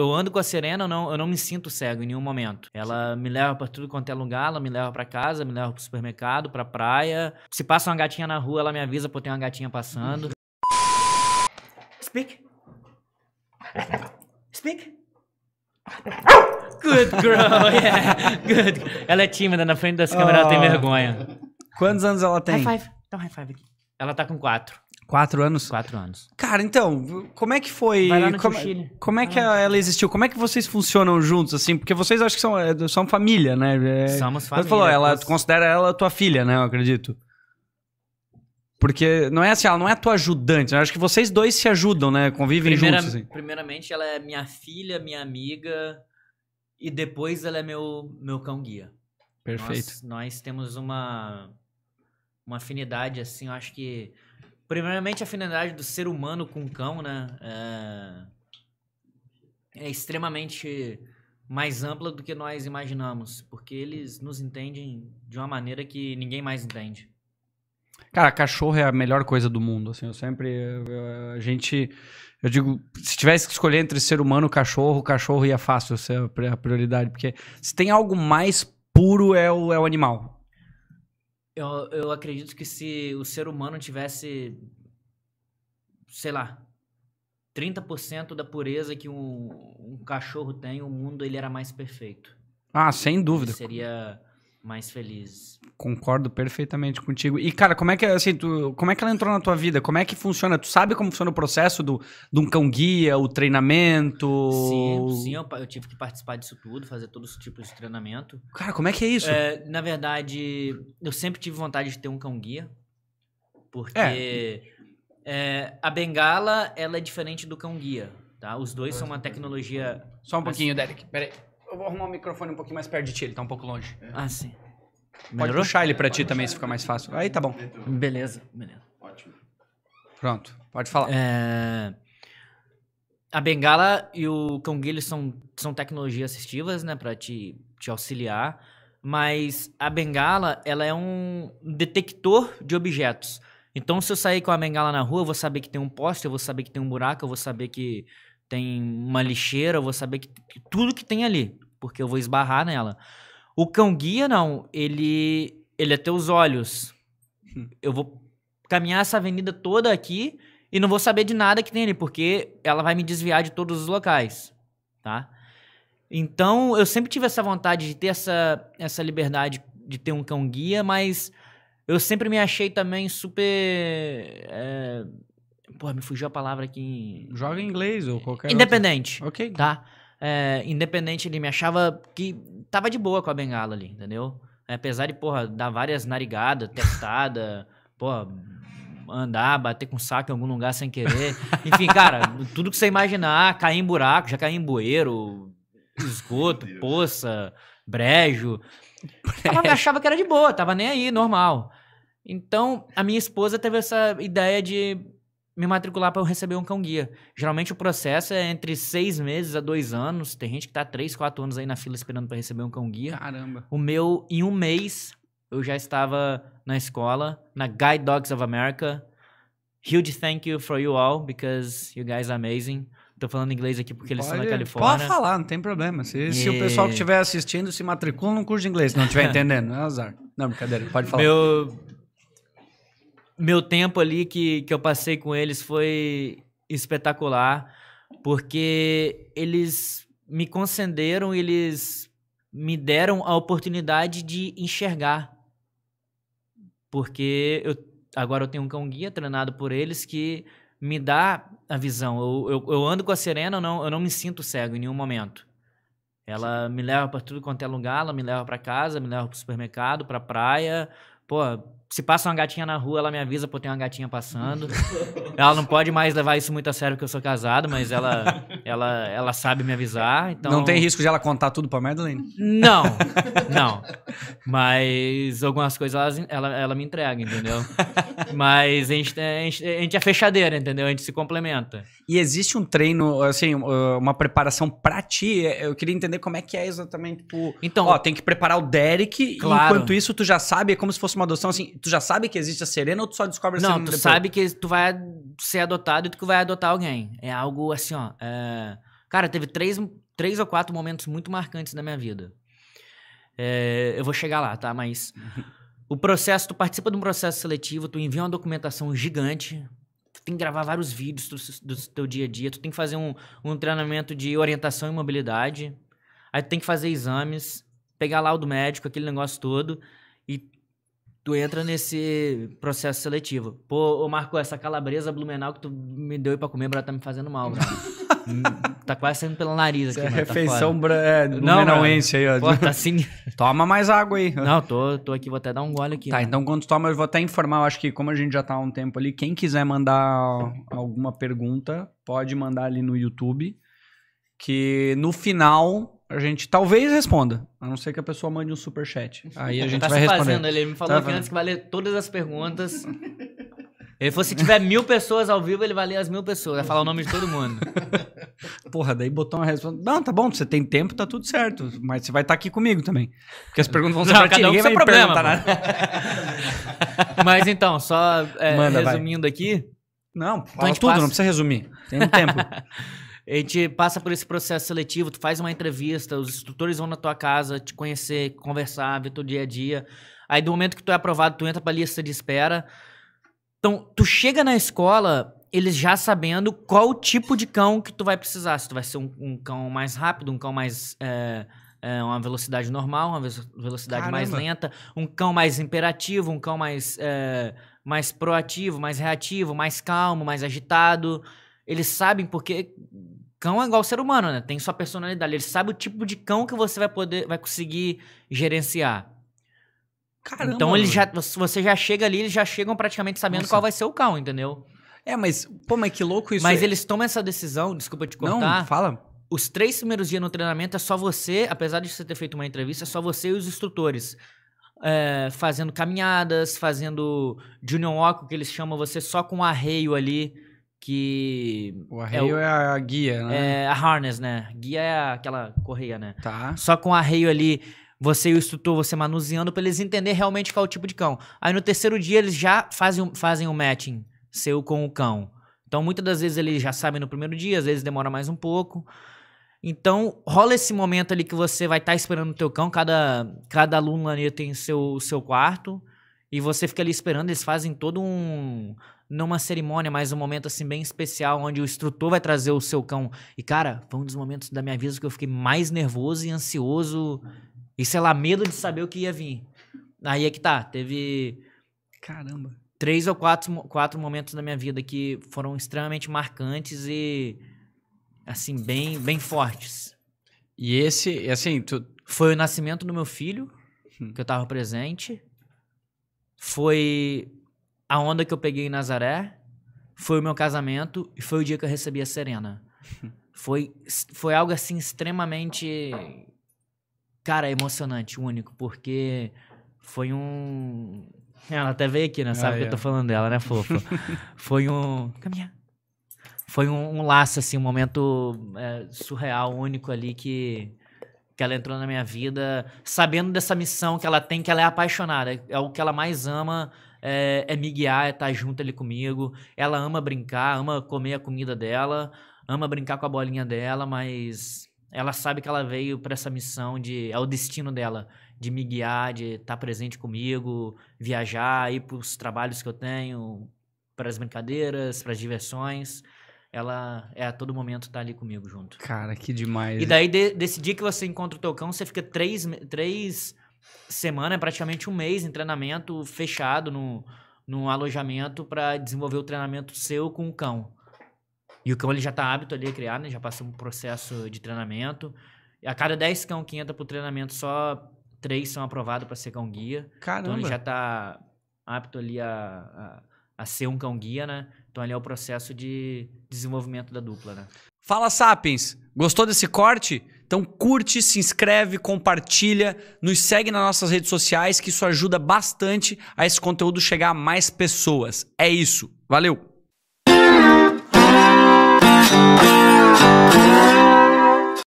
eu ando com a Serena, eu não, eu não me sinto cego em nenhum momento. Ela me leva para tudo quanto é lugar, ela me leva para casa, me leva pro supermercado, pra praia. Se passa uma gatinha na rua, ela me avisa por ter uma gatinha passando. Speak. Speak. Good girl, yeah. Good. Ela é tímida, na frente das câmeras oh. ela tem ah. vergonha. Quantos anos ela tem? High five. Dá um high five aqui. Ela tá com quatro. Quatro anos? Quatro anos. Cara, então, como é que foi. Vai lá no como, Chile. como é que ela existiu? Como é que vocês funcionam juntos, assim? Porque vocês acho que são, é, são família, né? É, Somos família. Você falou, ela tu considera ela tua filha, né? Eu acredito. Porque não é assim, ela não é tua ajudante. Né? acho que vocês dois se ajudam, né? Convivem Primeira, juntos. Assim. Primeiramente, ela é minha filha, minha amiga. E depois ela é meu, meu cão guia. Perfeito. Nós, nós temos uma, uma afinidade, assim, eu acho que Primeiramente, a afinidade do ser humano com o cão, né? É, é extremamente mais ampla do que nós imaginamos, porque eles nos entendem de uma maneira que ninguém mais entende. Cara, cachorro é a melhor coisa do mundo, assim, eu sempre eu, a gente eu digo, se tivesse que escolher entre ser humano e cachorro, cachorro ia fácil ser é a prioridade, porque se tem algo mais puro é o, é o animal. Eu, eu acredito que se o ser humano tivesse, sei lá, 30% da pureza que um, um cachorro tem, o mundo ele era mais perfeito. Ah, sem dúvida. Ele seria mais felizes. Concordo perfeitamente contigo. E, cara, como é que assim, tu, como é que ela entrou na tua vida? Como é que funciona? Tu sabe como funciona o processo do, de um cão guia, o treinamento? Sim, sim eu, eu, tive que participar disso tudo, fazer todos os tipos de treinamento. Cara, como é que é isso? É, na verdade, eu sempre tive vontade de ter um cão guia. Porque é. É, a bengala ela é diferente do cão guia. Tá? Os dois são uma tecnologia. Só um pouquinho, Derek. Peraí eu vou arrumar o microfone um pouquinho mais perto de ti, ele tá um pouco longe. É. Ah, sim. Pode Melhorou? puxar ele pra ti também, se fica mais fácil. Aí tá bom. Beleza, beleza. Ótimo. Pronto, pode falar. É... A bengala e o canguilho são, são tecnologias assistivas, né, pra te, te auxiliar. Mas a bengala, ela é um detector de objetos. Então, se eu sair com a bengala na rua, eu vou saber que tem um poste, eu vou saber que tem um buraco, eu vou saber que tem uma lixeira, eu vou saber que, que tudo que tem ali porque eu vou esbarrar nela. O cão guia, não, ele, ele é teus olhos. Hum. Eu vou caminhar essa avenida toda aqui e não vou saber de nada que tem ali, porque ela vai me desviar de todos os locais, tá? Então, eu sempre tive essa vontade de ter essa, essa liberdade de ter um cão guia, mas eu sempre me achei também super. É... Porra, me fugiu a palavra aqui. Joga em inglês ou qualquer. Independente. Outra. Ok. Tá? é, independente ele me achava que tava de boa com a bengala ali, entendeu? É, apesar de, porra, dar várias narigadas, testada, porra, andar, bater com saco em algum lugar sem querer. Enfim, cara, tudo que você imaginar, cair em buraco, já cair em bueiro, esgoto, poça, brejo. me achava que era de boa, tava nem aí, normal. Então, a minha esposa teve essa ideia de me matricular para eu receber um cão-guia. Geralmente o processo é entre seis meses a dois anos. Tem gente que tá três, quatro anos aí na fila esperando para receber um cão-guia. Caramba. O meu, em um mês, eu já estava na escola, na Guide Dogs of America. Huge thank you for you all, because you guys are amazing. Tô falando inglês aqui porque eles Pode, estão na Califórnia. Pode falar, não tem problema. Se, e... se o pessoal que estiver assistindo se matricula num curso de inglês, não estiver entendendo, é azar. Não, brincadeira, pode falar. Meu, meu tempo ali que, que eu passei com eles foi espetacular, porque eles me concederam, eles me deram a oportunidade de enxergar. Porque eu, agora eu tenho um cão guia treinado por eles que me dá a visão. Eu, eu, eu ando com a Serena, eu não, eu não me sinto cego em nenhum momento. Ela me leva para tudo quanto é lugar, ela me leva para casa, me leva para o supermercado, para praia, Pô, se passa uma gatinha na rua, ela me avisa, pô, tem uma gatinha passando. ela não pode mais levar isso muito a sério porque eu sou casado, mas ela ela, ela sabe me avisar. Então... Não tem risco de ela contar tudo pra Madeline? Não, não. Mas algumas coisas ela, ela, ela me entrega, entendeu? Mas a gente, a, gente, a gente é fechadeira, entendeu? A gente se complementa. E existe um treino, assim, uh, uma preparação pra ti? É, eu queria entender como é que é exatamente. Tipo, então, ó, tem que preparar o Derek. Claro. enquanto isso, tu já sabe, é como se fosse uma adoção, assim, tu já sabe que existe a Serena ou tu só descobre a Serena? Não, tu depois? sabe que tu vai ser adotado e tu vai adotar alguém. É algo assim, ó. É é. Cara, teve três, três ou quatro momentos muito marcantes da minha vida. É... Eu vou chegar lá, tá? Mas o processo, tu participa de um processo seletivo, tu envia uma documentação gigante, tu tem que gravar vários vídeos do, do teu dia a dia, tu tem que fazer um, um treinamento de orientação e mobilidade, aí tu tem que fazer exames, pegar do médico, aquele negócio todo, e tu entra nesse processo seletivo. Pô, ô Marco, essa calabresa blumenau que tu me deu pra comer, ela tá me fazendo mal, tá quase saindo pelo nariz aqui, é mano, tá Refeição tá não é, blumenauense aí, ó. Pô, tá assim... Toma mais água aí. Não, tô, tô aqui, vou até dar um gole aqui. Tá, mano. Né? então quando tu toma, eu vou até informar, eu acho que como a gente já tá há um tempo ali, quem quiser mandar alguma pergunta, pode mandar ali no YouTube, que no final a gente talvez responda. A não ser que a pessoa mande um super chat. Aí a gente tá vai se responder. Fazendo, ele me falou tá que antes que vai ler todas as perguntas. Ele falou, se tiver mil pessoas ao vivo, ele vai ler as mil pessoas, vai falar o nome de todo mundo. Porra, daí botou uma resposta. Não, tá bom, você tem tempo, tá tudo certo. Mas você vai estar tá aqui comigo também. Porque as perguntas vão ser não, pra cada um vai problema. Nada. mas então, só é, Manda, resumindo vai. aqui. Não, então fala então, tudo, passa... não precisa resumir. Tem um tempo. A gente passa por esse processo seletivo, tu faz uma entrevista, os instrutores vão na tua casa te conhecer, conversar, ver teu dia a dia. Aí do momento que tu é aprovado, tu entra pra lista de espera. Então, tu chega na escola, eles já sabendo qual tipo de cão que tu vai precisar. Se tu vai ser um, um cão mais rápido, um cão mais... É, é, uma velocidade normal, uma velocidade Caramba. mais lenta, um cão mais imperativo, um cão mais, é, mais proativo, mais reativo, mais calmo, mais agitado. Eles sabem porque Cão é igual ser humano, né? Tem sua personalidade. Ele sabe o tipo de cão que você vai poder, vai conseguir gerenciar. Caramba. Então ele já, você já chega ali, eles já chegam praticamente sabendo Nossa. qual vai ser o cão, entendeu? É, mas, pô, mas que louco isso. Mas é... eles tomam essa decisão, desculpa te cortar. Não, fala. Os três primeiros dias no treinamento é só você, apesar de você ter feito uma entrevista, é só você e os instrutores. É, fazendo caminhadas, fazendo Junior Walk, que eles chamam você só com arreio ali que. O arreio é, o, é a guia, né? É a harness, né? Guia é aquela correia, né? Tá. Só com o arreio ali, você e o instrutor, você manuseando para eles entenderem realmente qual é o tipo de cão. Aí no terceiro dia eles já fazem, fazem o matching seu com o cão. Então muitas das vezes eles já sabem no primeiro dia, às vezes demora mais um pouco. Então rola esse momento ali que você vai estar tá esperando o teu cão, cada, cada aluno ali tem seu, seu quarto. E você fica ali esperando, eles fazem todo um. não uma cerimônia, mas um momento assim bem especial, onde o instrutor vai trazer o seu cão. E, cara, foi um dos momentos da minha vida que eu fiquei mais nervoso e ansioso. E, sei lá, medo de saber o que ia vir. Aí é que tá, teve. Caramba. Três ou quatro, quatro momentos da minha vida que foram extremamente marcantes e. Assim, bem, bem fortes. E esse, assim, tu... Foi o nascimento do meu filho, hum. que eu tava presente foi a onda que eu peguei em Nazaré, foi o meu casamento e foi o dia que eu recebi a Serena. foi, foi algo assim extremamente. Cara, emocionante, único, porque foi um. Ela até veio aqui, né? Sabe ah, que é. eu tô falando dela, né, Fofo? foi um. caminha, Foi um, um, laço, assim, um momento é, surreal, único ali que que ela entrou na minha vida sabendo dessa missão que ela tem, que ela é apaixonada. É o que ela mais ama é, é me guiar, é estar tá junto ali comigo. Ela ama brincar, ama comer a comida dela, ama brincar com a bolinha dela, mas ela sabe que ela veio para essa missão de é o destino dela de me guiar, de estar tá presente comigo, viajar, ir para os trabalhos que eu tenho, para as brincadeiras, para as diversões ela é a todo momento tá ali comigo junto. Cara, que demais. E daí, de, desse dia que você encontra o teu cão, você fica três, três semanas, praticamente um mês em treinamento fechado no, no alojamento para desenvolver o treinamento seu com o cão. E o cão ele já tá hábito ali a criar, né? Já passou um processo de treinamento. E a cada 10 cão que entra pro treinamento, só três são aprovados para ser cão guia. Caramba. Então ele já tá apto ali a, a, a ser um cão guia, né? Então ali é o processo de desenvolvimento da dupla, né? Fala Sapiens, gostou desse corte? Então curte, se inscreve, compartilha, nos segue nas nossas redes sociais que isso ajuda bastante a esse conteúdo chegar a mais pessoas. É isso. Valeu.